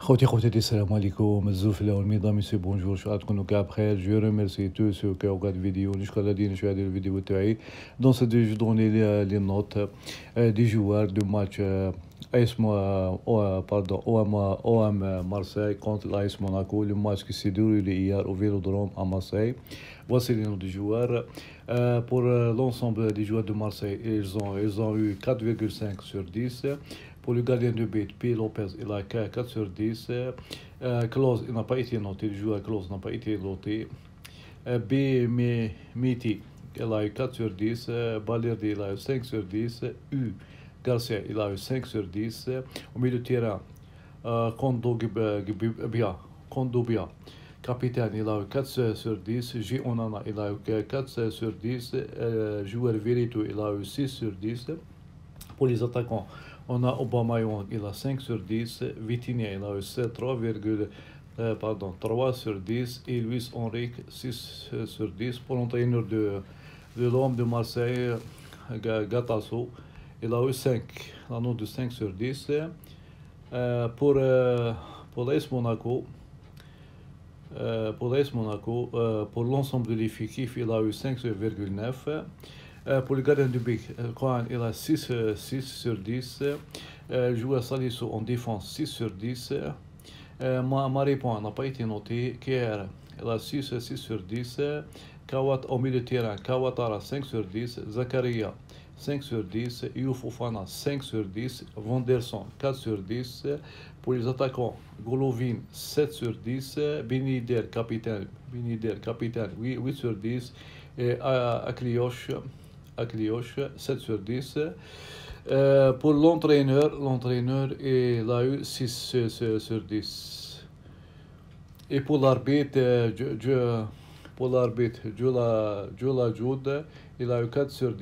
خوتي خواتاتي السلام عليكم الزوفلة والميضة سي بونجور شو تكونوا كاع بخير جو ريميرسي تو سو كاع وقعد فيديو نشكر لدينا شو هذه الفيديو تاعي دون سي دي جو دوني لي نوت دي جوار دو ماتش OM-Marseille eh, eh, eh, contre l'AS Monaco. Le match qui s'est duré hier au Vélodrome à Marseille. Voici les noms des joueurs. pour l'ensemble des joueurs de Marseille, ils ont, ils eu 4,5 sur 10. Pour le gardien de but, P. Lopez, il a 4 sur 10. Euh, Klaus, il n'a pas été noté. Le joueur Klaus n'a pas été noté. B. Miti, il a eu 4 sur 10. Balerdi, il a eu 5 sur 10. U. Garcia, il a eu 5 sur 10 au milieu de terrain. Bia. Capitaine, il a eu 4 sur 10, J Onana eu 4 sur 10, joueur Verito eu 6 sur 10. Pour les attaquants, on a Aubameyang, il a 5 sur 10, Vitinha, il a eu pardon, 3 sur 10 et Luis Henrique 6 sur 10 pour l'entraîneur de, de l'homme de Marseille, Gatasso il a eu 5, la note de 5 sur 10. Euh, pour euh, pour l'AS Monaco, euh, pour Monaco, euh, pour l'ensemble de l'effectif, il a eu 5,9. pour le gardien du Bic, il a 6, 6 sur 10. Jouer joueur Salisso en défense, 6 sur 10. ma, ma réponse n'a pas été notée la 6, 6 sur 10. Kawat au milieu de terrain, Kawatara 5 sur 10. Zakaria 5 sur 10. E Yufufana 5 sur 10. Vanderson 4 sur 10. Pour les attaquants, Golovin 7 sur 10. Benider, capitaine, Benider, capitaine 8, 8 sur 10. Et Aklioche, 7 sur 10. pour l'entraîneur, l'entraîneur, il a eu 6 sur 10. Et pour l'arbitre, pour l'arbitre, Jula, Jula Jude, il a eu 4 sur